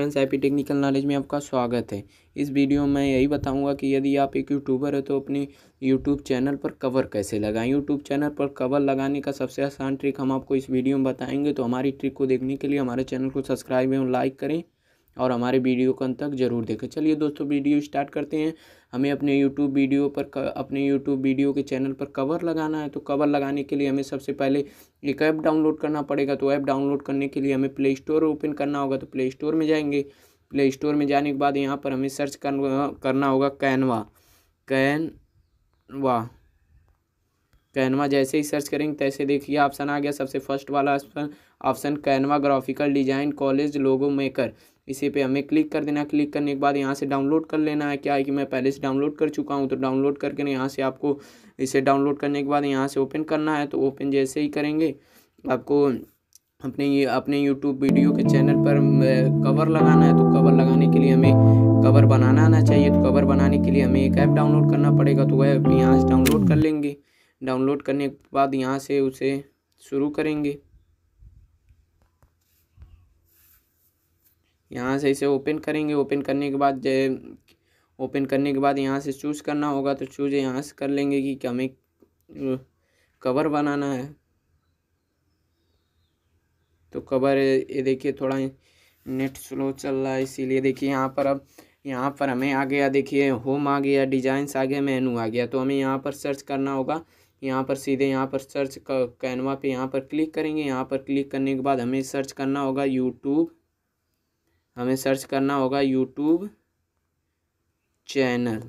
friends I technical knowledge में आपका स्वागत है इस वीडियो में यही बताऊंगा कि यदि आप एक यूट्यूबर है तो अपनी यूट्यूब चैनल पर कवर कैसे लगाएं यूट्यूब चैनल पर कवर लगाने का सबसे आसान ट्रिक हम आपको इस वीडियो में बताएंगे तो हमारी ट्रिक को देखने के लिए हमारे चैनल को सब्सक्राइब एवं लाइक करें और हमारे वीडियो को अंत तक जरूर देखें चलिए दोस्तों वीडियो स्टार्ट करते हैं हमें अपने यूट्यूब वीडियो पर अपने यूट्यूब वीडियो के चैनल पर कवर लगाना है तो कवर लगाने के लिए हमें सबसे पहले एक ऐप डाउनलोड करना पड़ेगा तो ऐप डाउनलोड करने के लिए हमें प्ले स्टोर ओपन करना होगा तो प्ले स्टोर में जाएंगे प्ले स्टोर में जाने के बाद यहाँ पर हमें सर्च करना होगा कैनवा कैनवा कैनवा जैसे ही सर्च करेंगे तैसे देखिए ऑप्शन आ गया सबसे फर्स्ट वाला option Canva graphical design collage logo maker इसी पे हमें क्लिक कर देना क्लिक करने के बाद यहाँ से डाउनलोड कर लेना है क्या है कि मैं पहले से डाउनलोड कर चुका हूँ तो डाउनलोड करके यहाँ से आपको इसे डाउनलोड करने के बाद यहाँ से ओपन करना है तो ओपन जैसे ही करेंगे आपको अपने ये अपने यूट्यूब वीडियो के चैनल पर कवर लगाना है तो कवर लगाने के लिए हमें कवर बनाना आना चाहिए तो कवर बनाने के लिए हमें एक ऐप डाउनलोड करना पड़ेगा तो वह यहाँ से डाउनलोड कर लेंगे डाउनलोड करने के बाद यहाँ से उसे शुरू करेंगे यहाँ से इसे ओपन करेंगे ओपन करने के बाद ओपन करने के बाद यहाँ से चूज़ करना होगा तो चूज़ यहाँ से कर लेंगे कि हमें कवर बनाना है तो कवर ये देखिए थोड़ा नेट स्लो चल रहा है इसीलिए देखिए यहाँ पर अब यहाँ पर हमें आ गया देखिए होम आ गया डिजाइंस आ गया मेनू आ गया तो हमें यहाँ पर सर्च करना होगा यहाँ पर सीधे यहाँ पर सर्च कैनवा पे यहाँ पर क्लिक करेंगे यहाँ पर क्लिक करने के बाद हमें सर्च करना होगा यूट्यूब हमें सर्च करना होगा YouTube channel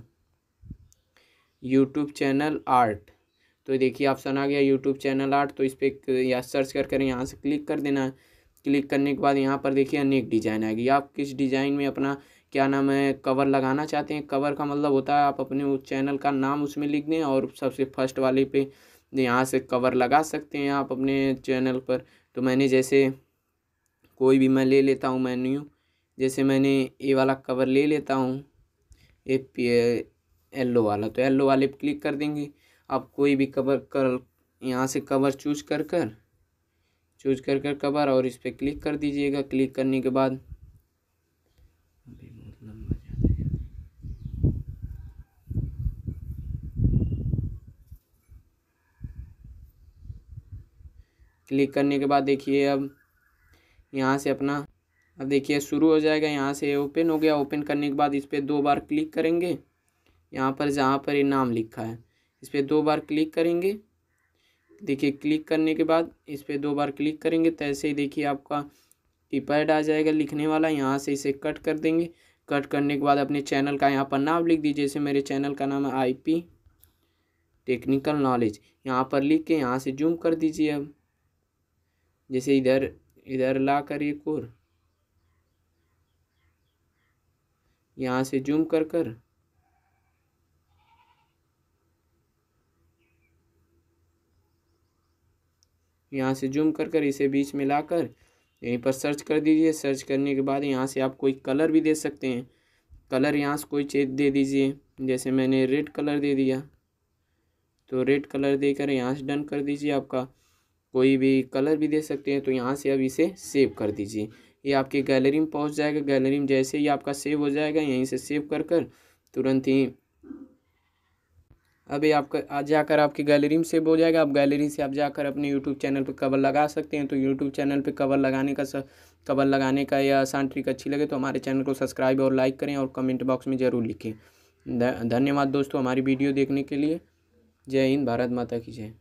YouTube channel art तो देखिए ऑप्शन आ गया यूट्यूब चैनल आर्ट तो इस पर या सर्च कर कर यहाँ से क्लिक कर देना है क्लिक करने के बाद यहाँ पर देखिए अनेक डिज़ाइन आएगी आप किस डिज़ाइन में अपना क्या नाम है कवर लगाना चाहते हैं कवर का मतलब होता है आप अपने उस चैनल का नाम उसमें लिख दें और सबसे फर्स्ट वाले पे यहाँ से कवर लगा सकते हैं आप अपने चैनल पर तो मैंने जैसे कोई भी मैं ले लेता हूँ मैन्यू जैसे मैंने ये वाला कवर ले लेता हूँ ये येल्लो वाला तो येल्लो वाले पर क्लिक कर देंगे आप कोई भी कवर कर यहाँ से कवर चूज कर कर चूज कर कर कवर और इस पर क्लिक कर दीजिएगा क्लिक करने के बाद क्लिक करने के बाद देखिए अब यहाँ से अपना अब देखिए शुरू हो जाएगा यहाँ से ओपन हो गया ओपन करने के बाद इस पर दो बार क्लिक करेंगे यहाँ पर जहाँ पर ये नाम लिखा है इस पर दो बार क्लिक करेंगे देखिए क्लिक करने के बाद इस पर दो बार क्लिक करेंगे तो ऐसे ही देखिए आपका कीपैड आ जाएगा लिखने वाला यहाँ से इसे कट कर देंगे कट करने के बाद अपने चैनल का यहाँ पर नाम लिख दीजिए जैसे मेरे चैनल का नाम है पी टेक्निकल नॉलेज यहाँ पर लिख के यहाँ से जूम कर दीजिए अब जैसे इधर इधर ला कर ये कोर यहाँ से जूम कर कर यहाँ से जूम कर कर इसे बीच में लाकर यहीं पर सर्च कर दीजिए सर्च करने के बाद यहाँ से आप कोई कलर भी दे सकते हैं कलर यहाँ से कोई चेज दे दीजिए जैसे मैंने रेड कलर दे दिया तो रेड कलर देकर यहाँ से डन कर दीजिए आपका कोई भी कलर भी दे सकते हैं तो यहाँ से अब इसे सेव कर दीजिए ये आपके गैलरी में पहुंच जाएगा गैलरी में जैसे ही आपका सेव हो जाएगा यहीं से सेव कर कर तुरंत ही अभी आपका आज जाकर आपकी गैलरी में सेव हो जाएगा आप गैलरी से आप जाकर अपने यूट्यूब चैनल पर कवर लगा सकते हैं तो यूट्यूब चैनल पर कवर लगाने का कवर लगाने का या आसान ट्रिक अच्छी लगे तो हमारे चैनल को सब्सक्राइब और लाइक करें और कमेंट बॉक्स में ज़रूर लिखें धन्यवाद दोस्तों हमारी वीडियो देखने के लिए जय हिंद भारत माता की जय